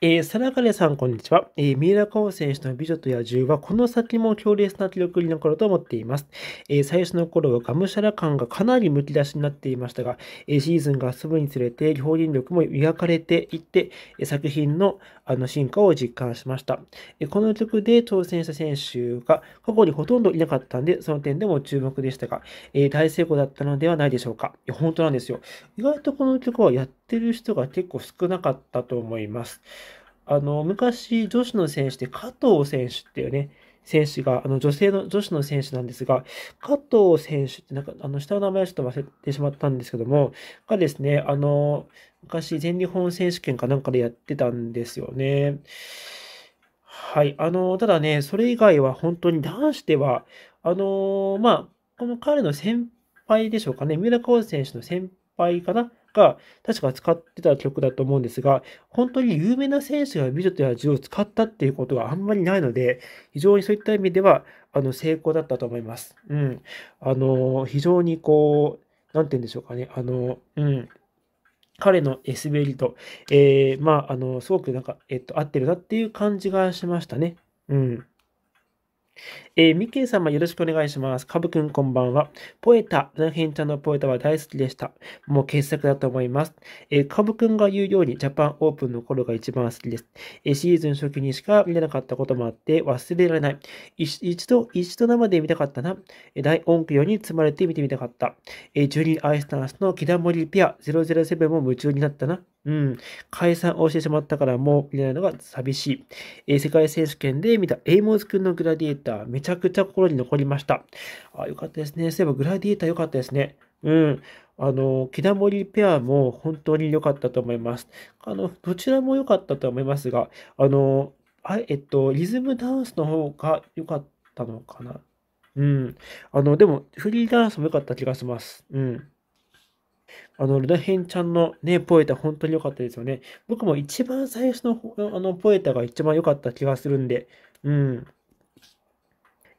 えー、サラガネさん、こんにちは。えー、三浦佳穂選手の美女と野獣は、この先も強烈な記録に残ると思っています。えー、最初の頃はがむしゃら感がかなりむき出しになっていましたが、えー、シーズンが進むにつれて表現力も磨かれていって、え作品のあの進化を実感しました、えこの曲で挑戦した選手が過去にほとんどいなかったんで、その点でも注目でしたが、え大成功だったのではないでしょうか。いや、本当なんですよ。意外とこの曲はやってってる人が結構少なかったと思います。あの、昔、女子の選手で加藤選手っていうね、選手が、あの、女性の、女子の選手なんですが、加藤選手ってなんか、あの、下の名前をちょっと忘れてしまったんですけども、がですね、あの、昔、全日本選手権かなんかでやってたんですよね。はい。あの、ただね、それ以外は本当に男子では、あの、まあ、この彼の先輩でしょうかね、三浦浩選手の先輩かなが、確か使ってた曲だと思うんですが、本当に有名な選手が美女と野獣を使ったっていうことがあんまりないので、非常にそういった意味では、あの、成功だったと思います。うん。あの、非常にこう、なんて言うんでしょうかね。あの、うん。彼の滑りと、えー、まあ、あの、すごくなんか、えっと、合ってるなっていう感じがしましたね。うん。えー、ミケン様よろしくお願いします。カブくんこんばんは。ポエタ、ナヘンちゃんのポエタは大好きでした。もう傑作だと思います。えー、カブくんが言うようにジャパンオープンの頃が一番好きです。えー、シーズン初期にしか見れなかったこともあって忘れられない。一度、一度生で見たかったな。えー、大音響に積まれて見てみたかった。えー、ジュリー・アイスタンスのキダモリペア007も夢中になったな。うん、解散をしてしまったからもう見れないのが寂しい。えー、世界選手権で見たエイモズ君のグラディエーター、めちゃくちゃ心に残りました。あ、よかったですね。そういえばグラディエーターよかったですね。うん。あの、木田森ペアも本当に良かったと思います。あの、どちらも良かったと思いますが、あの、あえっと、リズムダンスの方が良かったのかな。うん。あの、でも、フリーダンスも良かった気がします。うん。あの、ルダヘンちゃんのね、ポエタ本当に良かったですよね。僕も一番最初の、あの、ポエタが一番良かった気がするんで、うん。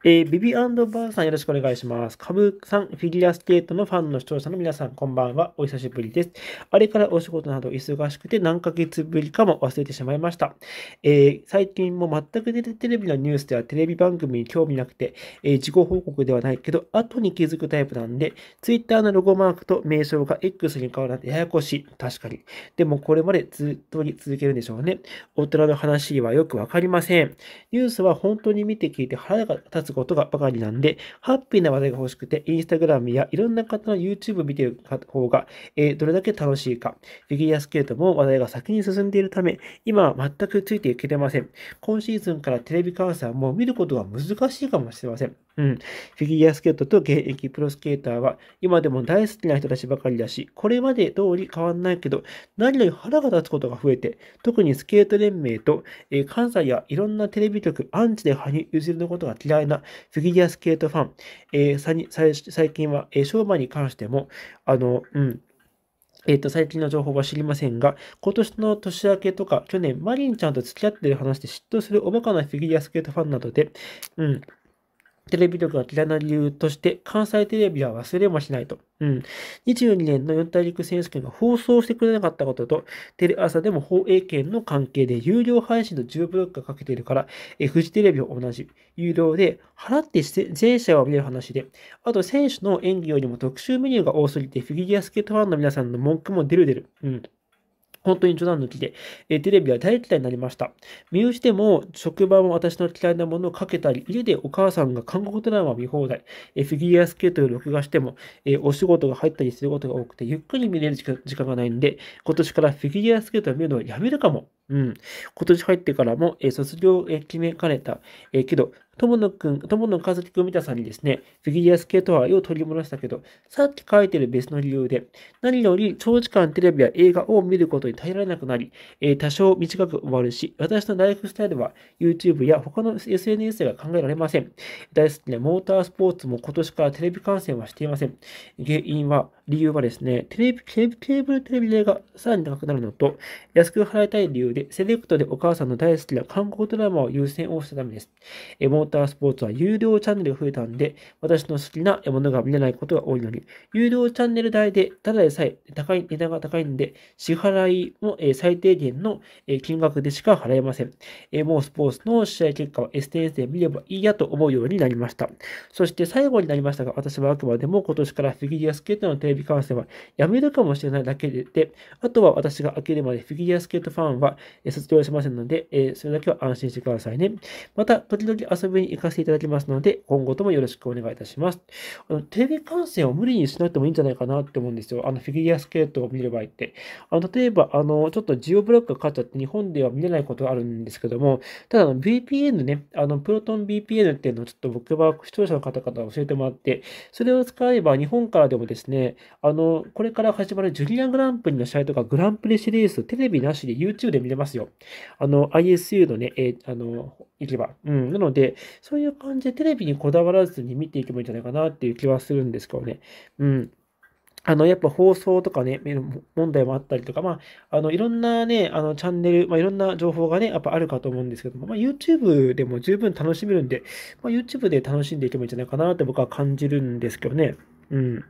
えー、ビビバーさんよろしくお願いします。株さん、フィギュアスケートのファンの視聴者の皆さん、こんばんは。お久しぶりです。あれからお仕事など忙しくて何ヶ月ぶりかも忘れてしまいました。えー、最近も全くテレビのニュースではテレビ番組に興味なくて、えー、自己報告ではないけど、後に気づくタイプなんで、Twitter のロゴマークと名称が X に変わらなんてややこしい。確かに。でもこれまでずっと続けるんでしょうね。大人の話はよくわかりません。ニュースは本当に見て聞いて腹が立つことがばかりなんで、ハッピーな話題が欲しくて、インスタグラムやいろんな方の YouTube を見ている方が、えー、どれだけ楽しいか。フィギュアスケートも話題が先に進んでいるため、今は全くついていけてません。今シーズンからテレビ観戦はもう見ることが難しいかもしれません。うん。フィギュアスケートと現役プロスケーターは今でも大好きな人たちばかりだし、これまで通り変わんないけど、何より腹が立つことが増えて、特にスケート連盟と、えー、関西やいろんなテレビ局アンチで羽生結弦のことが嫌いなフィギュアスケートファン、えー、さに最近は、えー、商売に関しても、あの、うん、えっ、ー、と、最近の情報は知りませんが、今年の年明けとか、去年、マリンちゃんと付き合ってる話で嫉妬するおバカなフィギュアスケートファンなどで、うん、テレビ力が嫌な理由として、関西テレビは忘れもしないと。うん。22年の四大陸選手権が放送してくれなかったことと、テレ朝でも放映権の関係で有料配信の10ブロックがかけているから、えフジテレビは同じ。有料で、払って全社を見れる話で、あと選手の演技よりも特集メニューが多すぎて、フィギュアスケートファンの皆さんの文句も出る出る。うん。本当に冗談抜きで、えテレビは大嫌いになりました。身内ても、職場も私の嫌いなものをかけたり、家でお母さんが韓国ドラマを見放題、えフィギュアスケートを録画しても、えお仕事が入ったりすることが多くて、ゆっくり見れる時間がないんで、今年からフィギュアスケートを見るのをやめるかも。うん。今年入ってからも、え卒業、え決めかねた、えけど、友野くん、友野和樹くんみたさんにですね、フィギュアスケート愛を取り戻したけど、さっき書いてる別の理由で、何より長時間テレビや映画を見ることに耐えられなくなり、えー、多少短く終わるし、私のライフスタイルは YouTube や他の SNS では考えられません。大好きなモータースポーツも今年からテレビ観戦はしていません。原因は、理由はですね、テレビ、ケーブルテレビでがさらに高くなるのと、安く払いたい理由で、セレクトでお母さんの大好きな韓国ドラマを優先をしたためです。えーータースポーツは有料チャンネルが増えたんで、私の好きなものが見れないことが多いのに、有料チャンネル代で、ただでさえ高い、値段が高いんで、支払いも最低限の金額でしか払えません。もうスポーツの試合結果は SNS で見ればいいやと思うようになりました。そして最後になりましたが、私はあくまでも今年からフィギュアスケートのテレビ観戦はやめるかもしれないだけで、あとは私が開けるまでフィギュアスケートファンは卒業しませんので、それだけは安心してくださいね。また、時々遊行かせていただきますので、今後ともよろしくお願いいたします。あのテレビ観戦を無理にしなくてもいいんじゃないかなって思うんですよ。あのフィギュアスケートを見る場合って。あの例えば、あのちょっとジオブロックがかっちゃって日本では見れないことがあるんですけども、ただの VPN ね、あのプロトン VPN っていうのをちょっと僕は視聴者の方々教えてもらって、それを使えば日本からでもですね、あのこれから始まるジュリアグランプリの試合とかグランプリシリーズ、テレビなしで YouTube で見れますよ。あの ISU のね、えー、あの、行けば。うん。なので、そういう感じでテレビにこだわらずに見ていけばいいんじゃないかなっていう気はするんですけどね。うん。あの、やっぱ放送とかね、問題もあったりとか、まあ、あの、いろんなね、あの、チャンネル、まあ、いろんな情報がね、やっぱあるかと思うんですけども、まあ、YouTube でも十分楽しめるんで、まあ、YouTube で楽しんでいけばいいんじゃないかなって僕は感じるんですけどね。うん。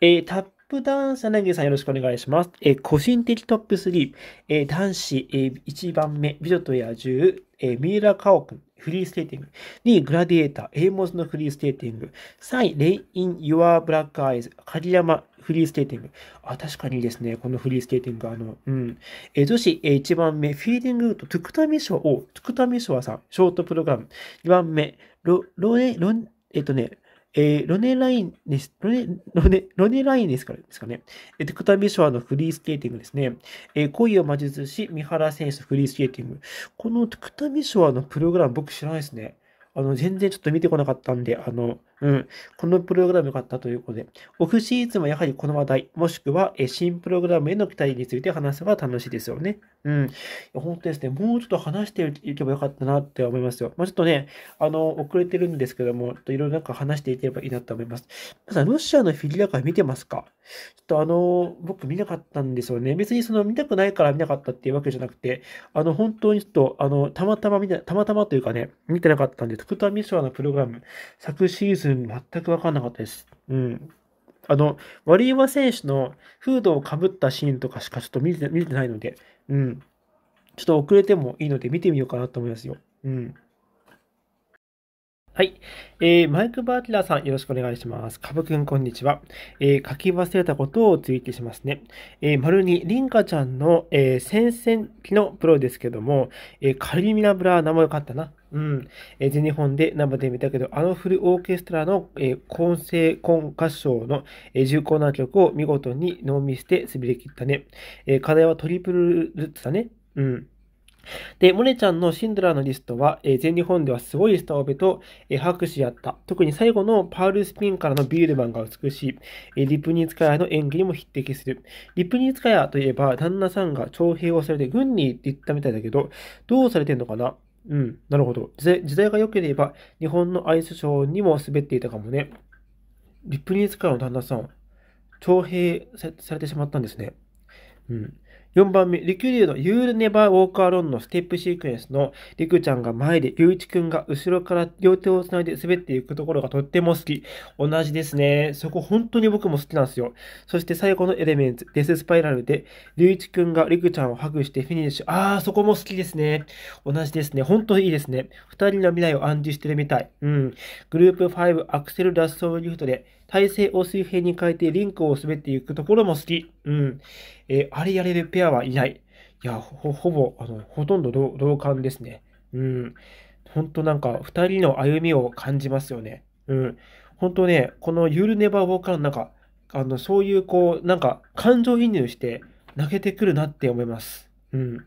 えー、タッップダンス、柳さんよろしくお願いします。えー、個人的トップ3、えー、男子、えー、1番目、美女と野獣、えー、三浦佳生君、フリーステーティング。2位、グラディエーター、エイモズのフリーステーティング。3位、レイイン・ユア・ブラック・アイズ、狩山、フリーステーティング。あ、確かにですね、このフリーステーティング、あの、うん。えー、女子、えー、1番目、フィーディングウッド、トゥクタミショウ、トゥクタミショアさん、ショートプログラム。2番目、ロ、ロネ、ロン、えっ、とね、えー、ロネラインです。ロネ、ロネ、ロネラインですからですかね。えー、テクタビショアのフリースケーティングですね。えー、恋を魔術師、三原選手フリースケーティング。このテクタビショアのプログラム僕知らないですね。あの、全然ちょっと見てこなかったんで、あの、うん。このプログラムがあったということで、オフシーズンはやはりこの話題、もしくは新プログラムへの期待について話せば楽しいですよね。うん。本当ですね、もうちょっと話していけばよかったなって思いますよ。まあ、ちょっとね、あの、遅れてるんですけども、いろいろなんか話していければいいなと思います。まずロシアのフィギュア界見てますかちょっとあの、僕見なかったんですよね。別にその見たくないから見なかったっていうわけじゃなくて、あの、本当にちょっと、あの、たまたま見た、たまたまというかね、見てなかったんで、トクタミソワのプログラム、昨シーズンで全く分かんなかったです。うん。あの、ワリエワ選手のフードをかぶったシーンとかしかちょっと見て見てないので、うん。ちょっと遅れてもいいので見てみようかなと思いますよ。うん。はい。えー、マイク・バーティラーさん、よろしくお願いします。かぶくん、こんにちは。えー、書き忘れたことをツイートしますね。えー、丸に、リンカちゃんの、えー、先々期のプロですけども、えー、カリミラブラー名も良かったな。うん。え全日本で生で見たけど、あのフルオーケストラの、えー、混声、混合唱の、えー、重厚な曲を見事にノーミスで滑り切ったね。えー、課題はトリプルルッツだね。うん。で、モネちゃんのシンドラーのリストは、えー、全日本ではすごいスタオベと、えー、拍手やった。特に最後のパールスピンからのビールマンが美しい。えー、リプニーツカヤの演技にも匹敵する。リプニーツカヤといえば、旦那さんが徴兵をされて軍に行ったみたいだけど、どうされてんのかなうん、なるほど。時代が良ければ、日本のアイスショーにも滑っていたかもね。リップニーズからの旦那さん、徴兵されてしまったんですね。うん。4番目、リキュリュの You'll Never Walk Alone のステップシークエンスの、リクちゃんが前で、リュウイチくんが後ろから両手を繋いで滑っていくところがとっても好き。同じですね。そこ本当に僕も好きなんですよ。そして最後のエレメンツ、デススパイラルで、リュウイチくんがリクちゃんをハグしてフィニッシュ。あー、そこも好きですね。同じですね。本当にいいですね。二人の未来を暗示してるみたい。うん。グループ5アクセルラストリフトで、体勢を水平に変えてリンクを滑っていくところも好き。うん。えー、あれやれるペアはいない。いや、ほ、ほぼ、あの、ほとんど同感ですね。うん。ほんとなんか、二人の歩みを感じますよね。うん。ほんとね、このユールネバーウォーカーの中、なんか、あの、そういうこう、なんか、感情移入して、泣けてくるなって思います。うん。